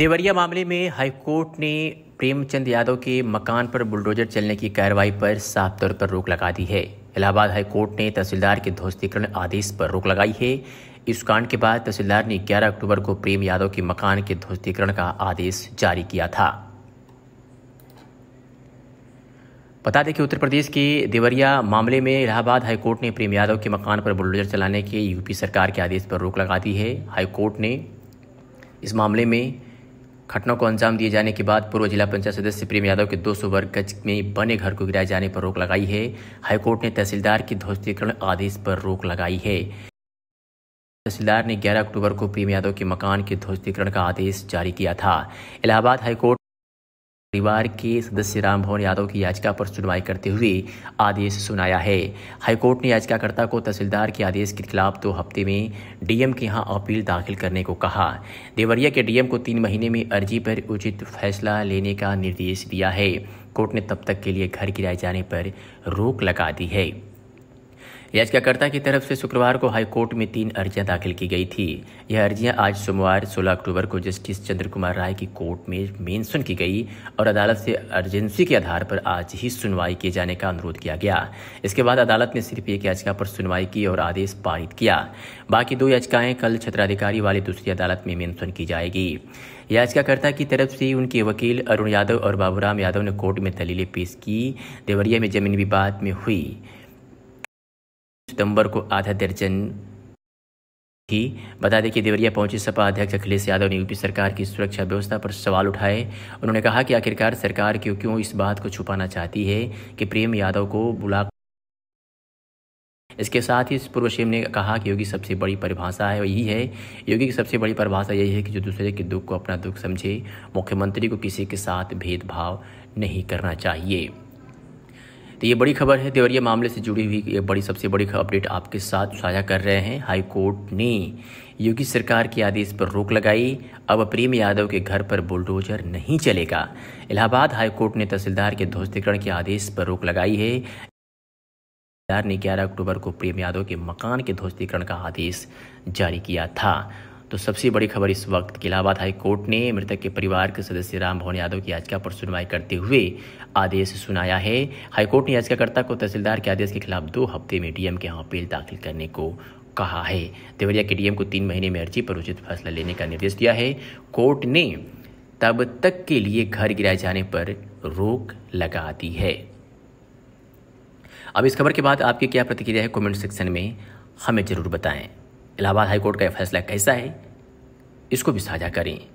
देवरिया मामले में हाईकोर्ट ने प्रेमचंद यादव के मकान पर बुलडोजर चलने की कार्रवाई पर साफ तौर पर रोक लगा दी है इलाहाबाद हाईकोर्ट ने तहसीलदार के ध्वस्तीकरण आदेश पर रोक लगाई है इस कांड के बाद तहसीलदार ने 11 अक्टूबर को प्रेम यादव के मकान के ध्वस्तीकरण का आदेश जारी किया था बता दें कि उत्तर प्रदेश के देवरिया मामले में इलाहाबाद हाईकोर्ट ने प्रेम यादव के मकान पर बुलडोजर चलाने के यूपी सरकार के आदेश पर रोक लगा दी है हाईकोर्ट ने इस मामले में घटना को अंजाम दिए जाने के बाद पूर्व जिला पंचायत सदस्य प्रेम यादव के 200 वर्ग गज में बने घर को गिराए जाने पर रोक लगाई है हाईकोर्ट ने तहसीलदार के ध्वस्तीकरण आदेश पर रोक लगाई है तहसीलदार ने 11 अक्टूबर को प्रेम यादव के मकान के ध्वस्तीकरण का आदेश जारी किया था इलाहाबाद हाईकोर्ट परिवार के सदस्य राम भवन यादव की याचिका पर सुनवाई करते हुए आदेश सुनाया है हाईकोर्ट ने याचिकाकर्ता को तहसीलदार के आदेश के खिलाफ दो हफ्ते में डीएम के यहां अपील दाखिल करने को कहा देवरिया के डीएम को तीन महीने में अर्जी पर उचित फैसला लेने का निर्देश दिया है कोर्ट ने तब तक के लिए घर गिराए जाने पर रोक लगा दी है याचिकाकर्ता की तरफ से शुक्रवार को हाई कोर्ट में तीन अर्जियां दाखिल की गई थी यह अर्जियां आज सोमवार 16 अक्टूबर को जस्टिस चंद्र कुमार राय की कोर्ट में मेंशन की गई और अदालत से अर्जेंसी के आधार पर आज ही सुनवाई किए जाने का अनुरोध किया गया इसके बाद अदालत ने सिर्फ एक याचिका पर सुनवाई की और आदेश पारित किया बाकी दो याचिकाएं कल क्षेत्राधिकारी वाली दूसरी अदालत में मेंशन की जाएगी याचिकाकर्ता की तरफ से उनके वकील अरुण यादव और बाबूराम यादव ने कोर्ट में दलीलें पेश की देवरिया में जमीन विवाद में हुई सितंबर को आधा दर्जन ही बता दें कि देवरिया पहुंचे सपा अध्यक्ष अखिलेश यादव ने यूपी सरकार की सुरक्षा व्यवस्था पर सवाल उठाए उन्होंने कहा कि आखिरकार सरकार क्यों क्यों इस बात को छुपाना चाहती है कि प्रेम यादव को बुला इसके साथ ही पूर्व सीएम ने कहा कि योगी सबसे बड़ी परिभाषा है यही है योगी की सबसे बड़ी परिभाषा यही है कि जो दूसरे के दुख को अपना दुख समझे मुख्यमंत्री को किसी के साथ भेदभाव नहीं करना चाहिए तो ये बड़ी खबर है देवरिया तो मामले से जुड़ी हुई ये बड़ी सबसे बड़ी अपडेट आपके साथ साझा कर रहे हैं हाई कोर्ट ने योगी सरकार के आदेश पर रोक लगाई अब प्रेम यादव के घर पर बुलडोजर नहीं चलेगा इलाहाबाद हाईकोर्ट ने तहसीलदार के ध्वस्तीकरण के आदेश पर रोक लगाई है सरकार ने 11 अक्टूबर को प्रेम यादव के मकान के ध्वस्तीकरण का आदेश जारी किया था तो सबसे बड़ी खबर इस वक्त की इलाहाबाद हाई कोर्ट ने मृतक के परिवार के सदस्य राम भवन यादव की याचिका पर सुनवाई करते हुए आदेश सुनाया है हाईकोर्ट ने याचिकाकर्ता को तहसीलदार के आदेश के खिलाफ दो हफ्ते में डीएम के यहाँ अपील दाखिल करने को कहा है देवरिया के डीएम को तीन महीने में अर्जी पर उचित फैसला लेने का निर्देश दिया है कोर्ट ने तब तक के लिए घर गिराए जाने पर रोक लगा दी है अब इस खबर के बाद आपकी क्या प्रतिक्रिया है कमेंट सेक्शन में हमें ज़रूर बताएं इलाहाबाद हाईकोर्ट का यह फैसला कैसा है इसको भी साझा करें